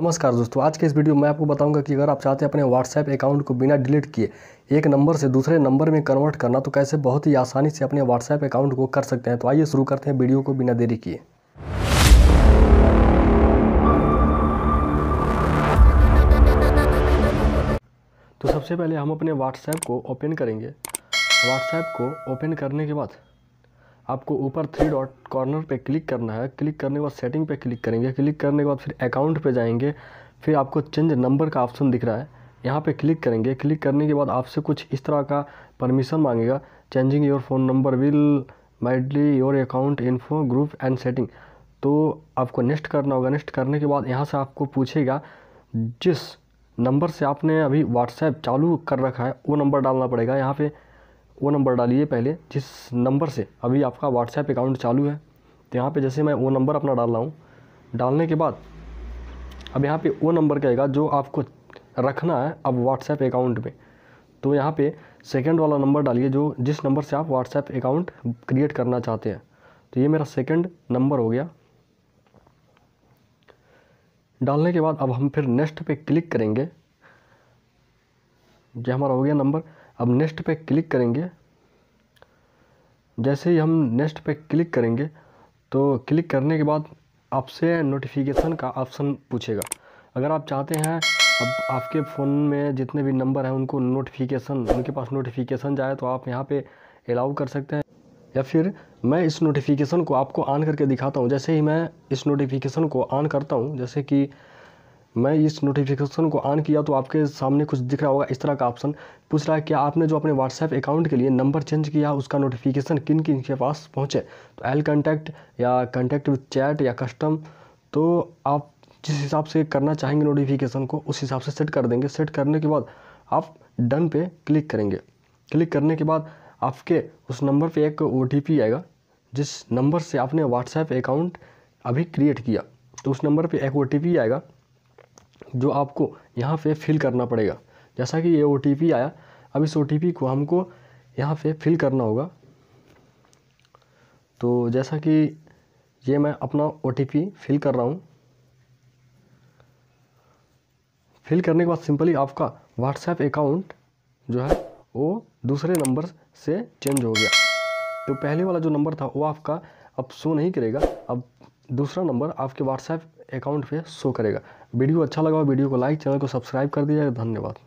नमस्कार दोस्तों आज के इस वीडियो में आपको बताऊंगा कि अगर आप चाहते हैं अपने व्हाट्सएप अकाउंट को बिना डिलीट किए एक नंबर से दूसरे नंबर में कन्वर्ट करना तो कैसे बहुत ही आसानी से अपने व्हाट्सएप अकाउंट को कर सकते हैं तो आइए शुरू करते हैं वीडियो को बिना देरी किए तो सबसे पहले हम अपने व्हाट्सएप को ओपन करेंगे व्हाट्सएप को ओपन करने के बाद आपको ऊपर थ्री डॉट कॉर्नर पे क्लिक करना है क्लिक करने के बाद सेटिंग पे क्लिक करेंगे क्लिक करने के बाद फिर अकाउंट पे जाएंगे फिर आपको चेंज नंबर का ऑप्शन दिख रहा है यहाँ पे क्लिक करेंगे क्लिक करने के बाद आपसे कुछ इस तरह का परमिशन मांगेगा changing your phone number will mildly your account info group and setting तो आपको नेक्स्ट करना होगा नेक्स्ट करने के बाद यहाँ से आपको पूछेगा जिस नंबर से आपने अभी व्हाट्सएप चालू कर रखा है वो नंबर डालना पड़ेगा यहाँ पर वो नंबर डालिए पहले जिस नंबर से अभी आपका व्हाट्सएप अकाउंट चालू है तो यहाँ पे जैसे मैं वो नंबर अपना डाल रहा हूँ डालने के बाद अब यहाँ पे वो नंबर कहेगा जो आपको रखना है अब व्हाट्सएप अकाउंट में तो यहाँ पे सेकंड वाला नंबर डालिए जो जिस नंबर से आप व्हाट्सएप अकाउंट क्रिएट करना चाहते हैं तो ये मेरा सेकेंड नंबर हो गया डालने के बाद अब हम फिर नेक्स्ट पर क्लिक करेंगे जो हमारा हो गया नंबर अब नेक्स्ट पे क्लिक करेंगे जैसे ही हम नेक्स्ट पे क्लिक करेंगे तो क्लिक करने के बाद आपसे नोटिफिकेशन का ऑप्शन पूछेगा अगर आप चाहते हैं अब आपके फ़ोन में जितने भी नंबर हैं उनको नोटिफिकेशन उनके पास नोटिफिकेशन जाए तो आप यहाँ पे अलाउ कर सकते हैं या फिर मैं इस नोटिफिकेशन को आपको ऑन करके दिखाता हूँ जैसे ही मैं इस नोटिफिकेशन को ऑन करता हूँ जैसे कि मैं इस नोटिफिकेशन को ऑन किया तो आपके सामने कुछ दिख रहा होगा इस तरह का ऑप्शन पूछ रहा है कि आपने जो अपने व्हाट्सएप अकाउंट के लिए नंबर चेंज किया उसका नोटिफिकेशन किन किन के पास पहुँचे तो एल कंटैक्ट या कंटैक्ट विथ चैट या कस्टम तो आप जिस हिसाब से करना चाहेंगे नोटिफिकेशन को उस हिसाब से सेट कर देंगे सेट करने के बाद आप डन पे क्लिक करेंगे क्लिक करने के बाद आपके उस नंबर पे एक ओ आएगा जिस नंबर से आपने व्हाट्सएप अकाउंट अभी क्रिएट किया तो उस नंबर पे एक ओ आएगा जो आपको यहाँ पे फिल करना पड़ेगा जैसा कि ये ओ आया अब इस ओ को हमको यहाँ पे फिल करना होगा तो जैसा कि ये मैं अपना ओ फिल कर रहा हूँ फिल करने के बाद सिंपली आपका व्हाट्सएप अकाउंट जो है वो दूसरे नंबर से चेंज हो गया तो पहले वाला जो नंबर था वो आपका अब शो नहीं करेगा अब दूसरा नंबर आपके व्हाट्सएप अकाउंट पे शो करेगा वीडियो अच्छा लगा वीडियो को लाइक चैनल को सब्सक्राइब कर दीजिएगा धन्यवाद